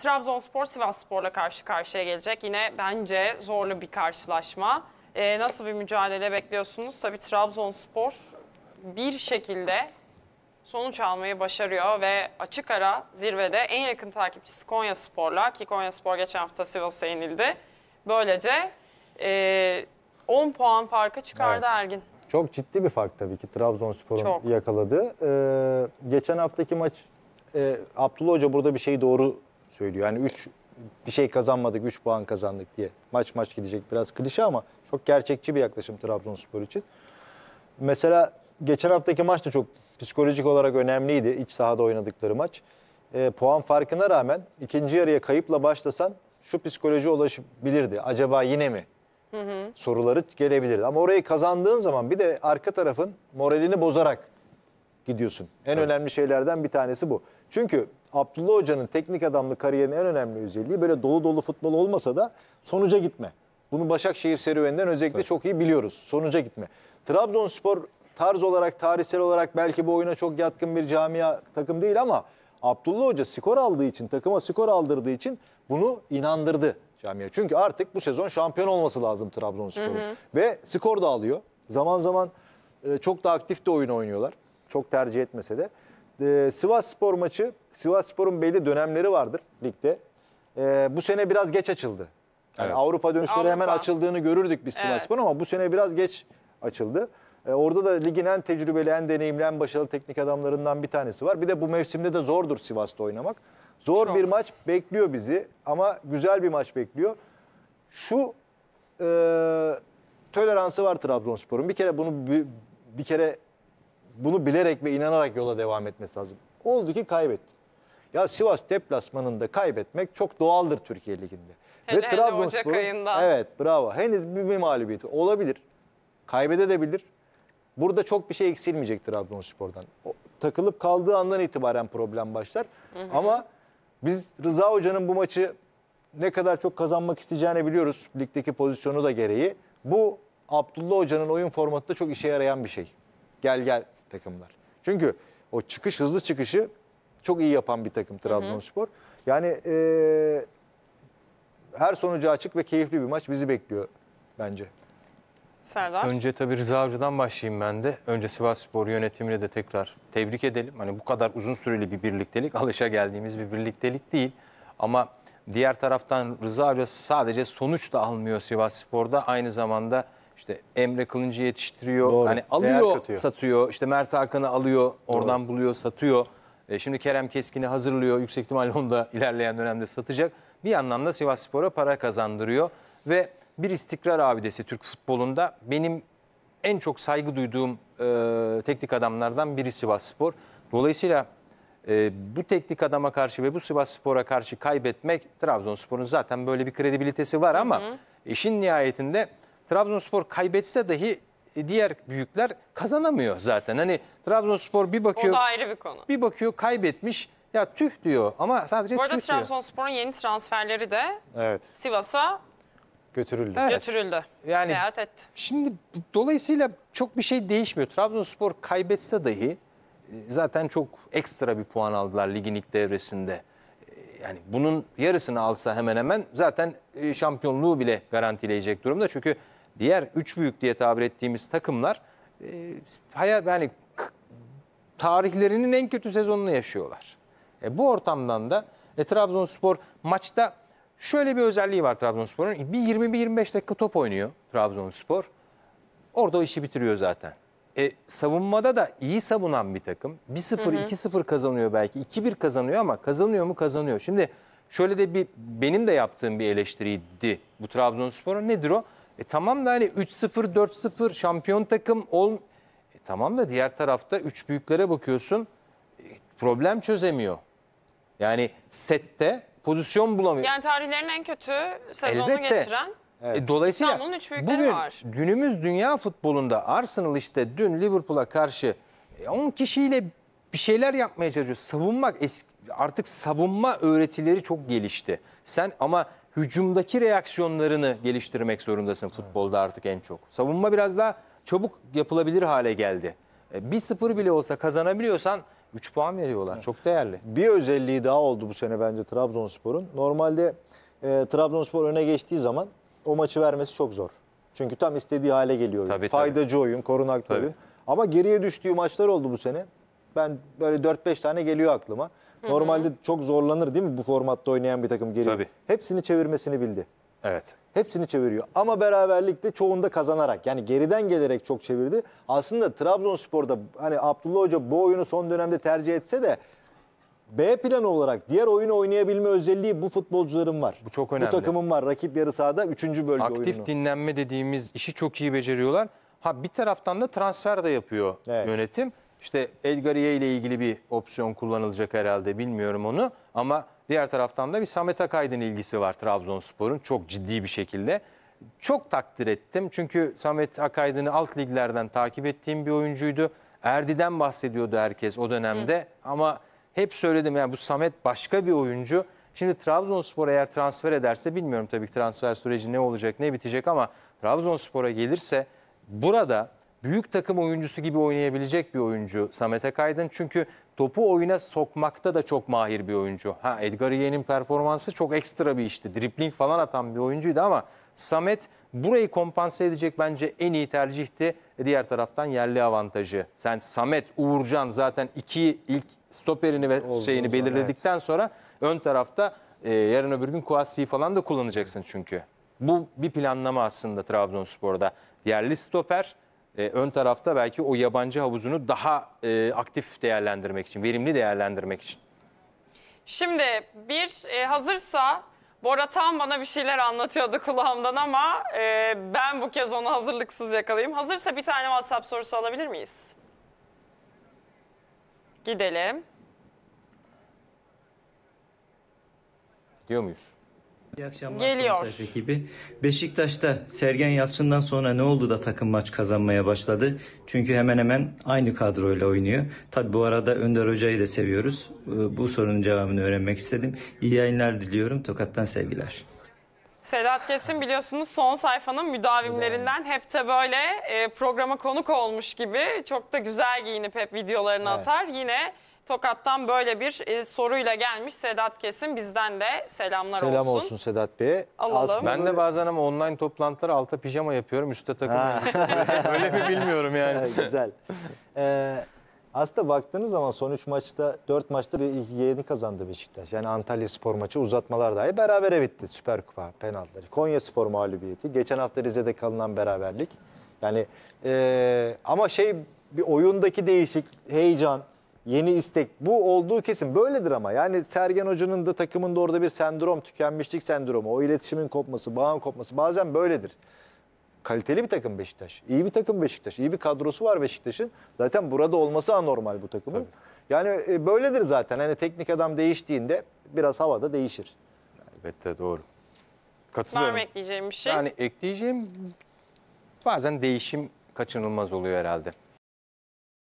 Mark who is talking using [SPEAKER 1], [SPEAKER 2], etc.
[SPEAKER 1] Trabzonspor Sivas Sporla karşı karşıya gelecek. Yine bence zorlu bir karşılaşma. Ee, nasıl bir mücadele bekliyorsunuz? Tabii Trabzonspor bir şekilde sonuç almayı başarıyor ve açık ara zirvede en yakın takipçisi Konya Spor'la ki Konya Spor geçen hafta Sivas'a yenildi. Böylece e, 10 puan farkı çıkardı evet. Ergin.
[SPEAKER 2] Çok ciddi bir fark tabii ki Trabzonspor'un yakaladığı. Ee, geçen haftaki maç e, Abdullah Hoca burada bir şey doğru söylüyor. Yani 3 bir şey kazanmadık, 3 puan kazandık diye. Maç maç gidecek biraz klişe ama çok gerçekçi bir yaklaşım Trabzonspor için. Mesela geçen haftaki maç da çok psikolojik olarak önemliydi. İç sahada oynadıkları maç. E, puan farkına rağmen ikinci yarıya kayıpla başlasan şu psikoloji ulaşabilirdi. Acaba yine mi? Hı hı. Soruları gelebilirdi. Ama orayı kazandığın zaman bir de arka tarafın moralini bozarak gidiyorsun. En evet. önemli şeylerden bir tanesi bu. Çünkü Abdullah Hoca'nın teknik adamlı kariyerinin en önemli özelliği böyle dolu dolu futbol olmasa da sonuca gitme. Bunu Başakşehir serüveninden özellikle Tabii. çok iyi biliyoruz. Sonuca gitme. Trabzonspor tarz olarak, tarihsel olarak belki bu oyuna çok yatkın bir camia takım değil ama Abdullah Hoca skor aldığı için, takıma skor aldırdığı için bunu inandırdı camia. Çünkü artık bu sezon şampiyon olması lazım Trabzonspor'un. Ve skor da alıyor. Zaman zaman e, çok da aktif de oyun oynuyorlar. Çok tercih etmese de. E, Sivas Spor maçı Sivas Spor'un belli dönemleri vardır ligde. Ee, bu sene biraz geç açıldı. Yani Evet. Avrupa dönüşleri Avrupa. hemen açıldığını görürdük biz Sivas Evet. Spor'un ama bu sene biraz geç açıldı. Ee, orada da ligin en tecrübeli, en deneyimli, en başarılı teknik adamlarından bir tanesi var. Bir de bu mevsimde de zordur Sivas'ta oynamak. Zor Çok. bir maç bekliyor bizi ama güzel bir maç bekliyor. Şu e, toleransı var Trabzonspor'un. Bir kere bunu bi- bir kere bunu bilerek ve inanarak yola devam etmesi lazım. Oldu ki kaybettik. Ya Sivas deplasmanında kaybetmek çok doğaldır Türkiye Ligi'nde. Ve Trabzonspor Evet bravo. Henüz bir, bir mağlubiyeti olabilir. Kaybedebilir. Burada çok bir şey eksilmeyecek Trabzonspor'dan. O, takılıp kaldığı andan itibaren problem başlar. Hı hı. Ama biz Rıza Hoca'nın bu maçı ne kadar çok kazanmak isteyeceğini biliyoruz. Ligdeki pozisyonu da gereği. Bu Abdullah Hoca'nın oyun formatında çok işe yarayan bir şey. Gel gel takımlar. Çünkü o çıkış hızlı çıkışı çok iyi yapan bir takım Trabzonspor. Hı hı. Yani e, her sonucu açık ve keyifli bir maç bizi bekliyor bence.
[SPEAKER 1] Serdar.
[SPEAKER 3] Önce tabii Rıza Avcı'dan başlayayım ben de. Önce Sivas Spor yönetimine de tekrar tebrik edelim. Hani bu kadar uzun süreli bir birliktelik, alışa geldiğimiz bir birliktelik değil. Ama diğer taraftan Rıza Avcı sadece sonuç da almıyor Sivas Spor'da. Aynı zamanda işte Emre Kılıncı yetiştiriyor. Doğru. Hani alıyor, satıyor. İşte Mert Hakan'ı alıyor, oradan Doğru. buluyor, satıyor. E, şimdi Kerem Keskin'i hazırlıyor. Yüksek ihtimalle onu da ilerleyen dönemde satacak. Bir yandan da Sivas Spor'a para kazandırıyor. Ve bir istikrar abidesi Türk futbolunda. Benim en çok saygı duyduğum e, teknik adamlardan biri Sivas Spor. Dolayısıyla e, bu teknik adama karşı ve bu Sivas Spor'a karşı kaybetmek Trabzonspor'un zaten böyle bir kredibilitesi var ama hı hı. işin nihayetinde Trabzonspor kaybetse dahi e, diğer büyükler kazanamıyor zaten. Hani Trabzonspor bir bakıyor. O da ayrı bir konu. Bir bakıyor kaybetmiş. Ya tüh diyor ama sadece Bu arada Trabzonspor'un
[SPEAKER 1] yeni transferleri de Evet. Sivas'a
[SPEAKER 3] Götürüldü. Evet. götürüldü. Yani- Seyahat etti. Şimdi dolayısıyla çok bir şey değişmiyor. Trabzonspor kaybetse dahi e, zaten çok ekstra bir puan aldılar ligin ilk devresinde. E, yani bunun yarısını alsa hemen hemen zaten şampiyonluğu bile garantileyecek durumda. Çünkü diğer üç büyük diye tabir ettiğimiz takımlar e, hayat yani tarihlerinin en kötü sezonunu yaşıyorlar. E, bu ortamdan da e, Trabzonspor maçta şöyle bir özelliği var Trabzonspor'un. Bir 20-25 dakika top oynuyor Trabzonspor. Orada o işi bitiriyor zaten. E, savunmada da iyi savunan bir takım. 1-0, 2-0 kazanıyor belki. 2-1 kazanıyor ama kazanıyor mu kazanıyor. Şimdi şöyle de bir benim de yaptığım bir eleştiriydi bu Trabzonspor'a. Nedir o? E tamam da hani 3-0, 4-0 şampiyon takım ol... E tamam da diğer tarafta üç büyüklere bakıyorsun e, problem çözemiyor. Yani sette pozisyon bulamıyor.
[SPEAKER 1] Yani tarihlerin en kötü sezonunu Elbette. geçiren
[SPEAKER 3] Evet. E, dolayısıyla İstanbul'un üç büyükleri bugün var. günümüz dünya futbolunda Arsenal işte dün Liverpool'a karşı 10 e, kişiyle bir şeyler yapmaya çalışıyor. Savunmak artık savunma öğretileri çok gelişti. Sen ama hücumdaki reaksiyonlarını geliştirmek zorundasın futbolda artık en çok. Savunma biraz daha çabuk yapılabilir hale geldi. E, bir sıfır bile olsa
[SPEAKER 2] kazanabiliyorsan 3 puan veriyorlar. Çok değerli. Bir özelliği daha oldu bu sene bence Trabzonspor'un. Normalde e, Trabzonspor öne geçtiği zaman o maçı vermesi çok zor. Çünkü tam istediği hale geliyor. Tabii, oyun. Tabii. oyun, korunaklı tabii. oyun. Ama geriye düştüğü maçlar oldu bu sene. Ben böyle 4-5 tane geliyor aklıma. Normalde çok zorlanır değil mi bu formatta oynayan bir takım geriye? Tabii. Hepsini çevirmesini bildi. Evet. Hepsini çeviriyor. Ama beraberlikte çoğunda kazanarak yani geriden gelerek çok çevirdi. Aslında Trabzonspor'da hani Abdullah Hoca bu oyunu son dönemde tercih etse de B planı olarak diğer oyunu oynayabilme özelliği bu futbolcuların var. Bu çok önemli. Bu takımın var. Rakip yarı sahada 3. bölge Aktif oyununu.
[SPEAKER 3] dinlenme dediğimiz işi çok iyi beceriyorlar. Ha bir taraftan da transfer de yapıyor Evet. yönetim. İşte Elgariye ile ilgili bir opsiyon kullanılacak herhalde bilmiyorum onu. Ama diğer taraftan da bir Samet Akaydın ilgisi var Trabzonspor'un çok ciddi bir şekilde. Çok takdir ettim çünkü Samet Akaydın'ı alt liglerden takip ettiğim bir oyuncuydu. Erdi'den bahsediyordu herkes o dönemde Hı. ama hep söyledim yani bu Samet başka bir oyuncu. Şimdi Trabzonspor eğer transfer ederse bilmiyorum tabii ki transfer süreci ne olacak ne bitecek ama Trabzonspor'a gelirse burada büyük takım oyuncusu gibi oynayabilecek bir oyuncu Samet Akaydın. Çünkü topu oyuna sokmakta da çok mahir bir oyuncu. Ha Edgar Yeğen'in performansı çok ekstra bir işti. Dripling falan atan bir oyuncuydu ama Samet burayı kompanse edecek bence en iyi tercihti. E, diğer taraftan yerli avantajı. Sen Samet, Uğurcan zaten iki ilk stoperini ve Oldu, şeyini oldu, belirledikten sonra ön tarafta e, yarın öbür gün Kuasi'yi falan da kullanacaksın çünkü. Bu bir planlama aslında Trabzonspor'da. Yerli stoper, e, ön tarafta belki o yabancı havuzunu daha e, aktif değerlendirmek için, verimli değerlendirmek için.
[SPEAKER 1] Şimdi bir e, hazırsa Bora tam bana bir şeyler anlatıyordu kulağımdan ama e, ben bu kez onu hazırlıksız yakalayayım. Hazırsa bir tane WhatsApp sorusu alabilir miyiz? Gidelim. Gidiyor muyuz? İyi akşamlar. Geliyor.
[SPEAKER 2] ekibi. Beşiktaş'ta Sergen Yalçın'dan sonra ne oldu da takım maç kazanmaya başladı? Çünkü hemen hemen aynı kadroyla oynuyor. Tabi bu arada Önder Hoca'yı da seviyoruz. Ee, bu sorunun cevabını öğrenmek istedim. İyi yayınlar diliyorum. Tokat'tan sevgiler.
[SPEAKER 1] Sedat Kesin biliyorsunuz son sayfanın müdavimlerinden hep de böyle e, programa konuk olmuş gibi çok da güzel giyinip hep videolarını evet. atar. Yine Tokat'tan böyle bir e, soruyla gelmiş Sedat Kesin. Bizden de selamlar olsun. Selam olsun
[SPEAKER 3] Sedat Bey'e. Alalım. Aslında Ben de bazen ama online toplantılara alta pijama yapıyorum, üstte
[SPEAKER 2] takım. Öyle mi bilmiyorum yani. Güzel. Ee, aslında baktığınız zaman son 3 maçta 4 maçta bir yeni kazandı Beşiktaş. Yani Antalya spor maçı uzatmalar dahi berabere bitti. Süper Kupa penaltıları. Konya spor mağlubiyeti. Geçen hafta Rize'de kalınan beraberlik. Yani ee, ama şey bir oyundaki değişik heyecan yeni istek bu olduğu kesin böyledir ama yani Sergen Hoca'nın da takımında orada bir sendrom tükenmişlik sendromu o iletişimin kopması bağın kopması bazen böyledir. Kaliteli bir takım Beşiktaş. İyi bir takım Beşiktaş. İyi bir kadrosu var Beşiktaş'ın. Zaten burada olması anormal bu takımın. Evet. Yani e, böyledir zaten. Hani teknik adam değiştiğinde biraz havada değişir.
[SPEAKER 3] Elbette doğru. Katılıyorum. Var mı ekleyeceğim bir şey? Yani
[SPEAKER 2] ekleyeceğim
[SPEAKER 3] bazen değişim kaçınılmaz oluyor herhalde.